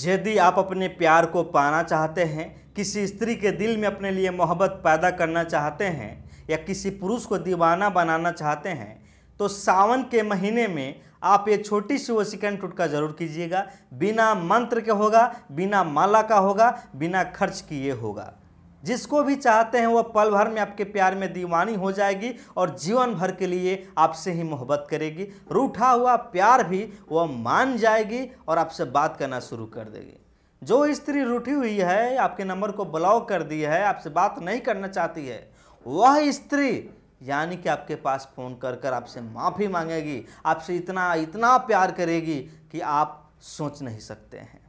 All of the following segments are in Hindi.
यदि आप अपने प्यार को पाना चाहते हैं किसी स्त्री के दिल में अपने लिए मोहब्बत पैदा करना चाहते हैं या किसी पुरुष को दीवाना बनाना चाहते हैं तो सावन के महीने में आप ये छोटी सी वो सिकेंड टुटका जरूर कीजिएगा बिना मंत्र के होगा बिना माला का होगा बिना खर्च किए होगा जिसको भी चाहते हैं वह पल भर में आपके प्यार में दीवानी हो जाएगी और जीवन भर के लिए आपसे ही मोहब्बत करेगी रूठा हुआ प्यार भी वह मान जाएगी और आपसे बात करना शुरू कर देगी जो स्त्री रूठी हुई है आपके नंबर को ब्लॉक कर दी है आपसे बात नहीं करना चाहती है वह स्त्री यानी कि आपके पास फ़ोन कर कर आपसे माफ़ी मांगेगी आपसे इतना इतना प्यार करेगी कि आप सोच नहीं सकते हैं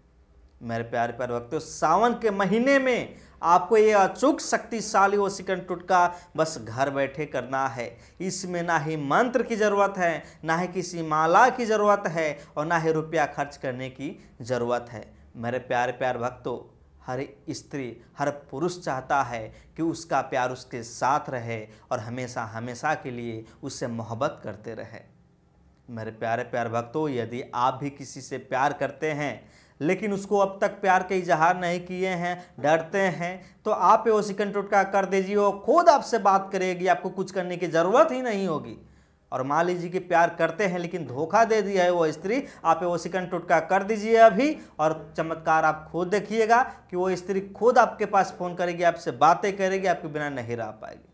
मेरे प्यार प्यार भक्तों सावन के महीने में आपको ये अचूक शक्तिशाली सिकन टुटका बस घर बैठे करना है इसमें ना ही मंत्र की ज़रूरत है ना ही किसी माला की ज़रूरत है और ना ही रुपया खर्च करने की ज़रूरत है मेरे प्यार प्यार भक्तों हर स्त्री हर पुरुष चाहता है कि उसका प्यार उसके साथ रहे और हमेशा हमेशा के लिए उससे मोहब्बत करते रहे मेरे प्यारे प्यार भक्तों यदि आप भी किसी से प्यार करते हैं लेकिन उसको अब तक प्यार के इजहार नहीं किए हैं डरते हैं तो आप वो सिकन टुटका कर दीजिए वो खुद आपसे बात करेगी आपको कुछ करने की ज़रूरत ही नहीं होगी और मान लीजिए कि प्यार करते हैं लेकिन धोखा दे दिया है वो स्त्री आप वो सिकन टुटका कर दीजिए अभी और चमत्कार आप खुद देखिएगा कि वो स्त्री खुद आपके पास फ़ोन करेगी आपसे बातें करेगी आपके बिना नहीं रह पाएगी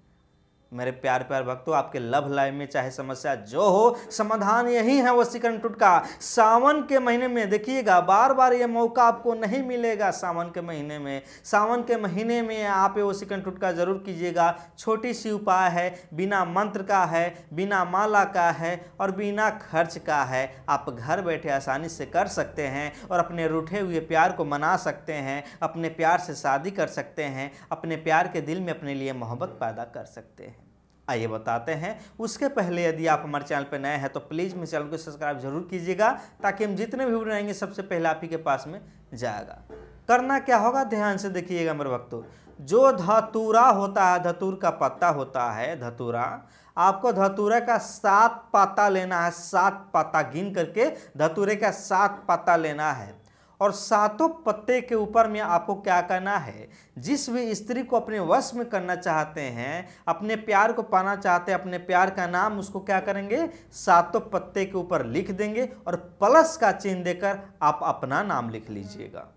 मेरे प्यार प्यार भक्तों आपके लव लाइफ में चाहे समस्या जो हो समाधान यही है वसीकरण टुटका सावन के महीने में देखिएगा बार बार ये मौका आपको नहीं मिलेगा सावन के महीने में सावन के महीने में आप ये वसीकरण टुटका जरूर कीजिएगा छोटी सी उपाय है बिना मंत्र का है बिना माला का है और बिना खर्च का है आप घर बैठे आसानी से कर सकते हैं और अपने रूठे हुए प्यार को मना सकते हैं अपने प्यार से शादी कर सकते हैं अपने प्यार के दिल में अपने लिए मोहब्बत पैदा कर सकते हैं आइए बताते हैं उसके पहले यदि आप हमारे चैनल पर नए हैं तो प्लीज़ मेरे चैनल को सब्सक्राइब जरूर कीजिएगा ताकि हम जितने भी वीडियो आएंगे सबसे पहले आप ही के पास में जाएगा करना क्या होगा ध्यान से देखिएगा मेरे भक्तों जो धतूरा होता है धतूर का पत्ता होता है धतूरा आपको धतूरे का सात पत्ता लेना है सात पत्ता गिन करके धतूरे का सात पत्ता लेना है और सातों पत्ते के ऊपर में आपको क्या करना है जिस भी स्त्री को अपने वश में करना चाहते हैं अपने प्यार को पाना चाहते हैं अपने प्यार का नाम उसको क्या करेंगे सातों पत्ते के ऊपर लिख देंगे और प्लस का चिन्ह देकर आप अपना नाम लिख लीजिएगा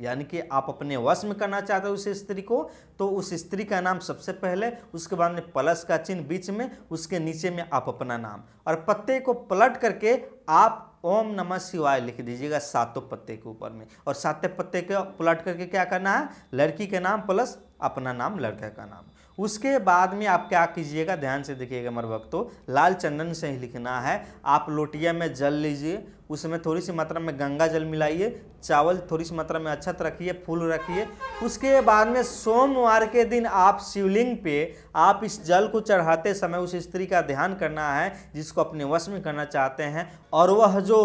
यानी कि आप अपने वश में करना चाहते हो उस स्त्री को तो उस स्त्री का नाम सबसे पहले उसके बाद में प्लस का चिन्ह बीच में उसके नीचे में आप अपना नाम और पत्ते को पलट करके आप ओम नमः शिवाय लिख दीजिएगा सातों पत्ते के ऊपर में और सातों पत्ते के पलट करके क्या करना है लड़की के नाम प्लस अपना नाम लड़का का नाम उसके बाद में आप क्या कीजिएगा ध्यान से देखिएगा मर भक्तों लाल चंदन से ही लिखना है आप लोटिया में जल लीजिए उसमें थोड़ी सी मात्रा में गंगा जल मिलाइए चावल थोड़ी सी मात्रा में अच्छत रखिए फूल रखिए उसके बाद में सोमवार के दिन आप शिवलिंग पे आप इस जल को चढ़ाते समय उस स्त्री का ध्यान करना है जिसको अपने वश में करना चाहते हैं और वह जो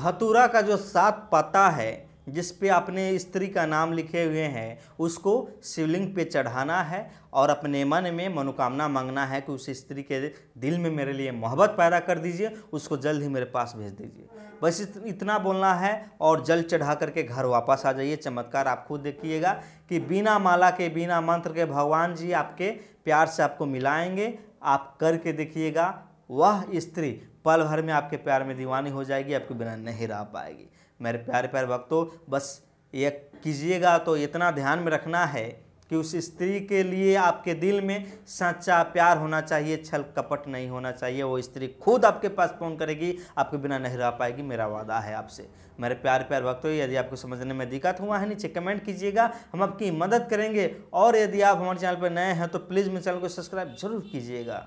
धतूरा का जो सात पत्ता है जिस पे अपने स्त्री का नाम लिखे हुए हैं उसको शिवलिंग पे चढ़ाना है और अपने मन में मनोकामना मांगना है कि उस स्त्री के दिल में मेरे लिए मोहब्बत पैदा कर दीजिए उसको जल्द ही मेरे पास भेज दीजिए बस इतना बोलना है और जल चढ़ा करके घर वापस आ जाइए चमत्कार आप खुद देखिएगा कि बिना माला के बिना मंत्र के भगवान जी आपके प्यार से आपको मिलाएंगे आप करके देखिएगा वह स्त्री पल भर में आपके प्यार में दीवानी हो जाएगी आपके बिना नहीं रह पाएगी मेरे प्यारे प्यारे भक्तों बस ये कीजिएगा तो इतना ध्यान में रखना है कि उस स्त्री के लिए आपके दिल में सच्चा प्यार होना चाहिए छल कपट नहीं होना चाहिए वो स्त्री खुद आपके पास फ़ोन करेगी आपके बिना नहीं रह पाएगी मेरा वादा है आपसे मेरे प्यार प्यार भक्तों यदि आपको समझने में दिक्कत हुआ है नीचे कमेंट कीजिएगा हम आपकी मदद करेंगे और यदि आप हमारे चैनल पर नए हैं तो प्लीज़ मेरे चैनल को सब्सक्राइब जरूर कीजिएगा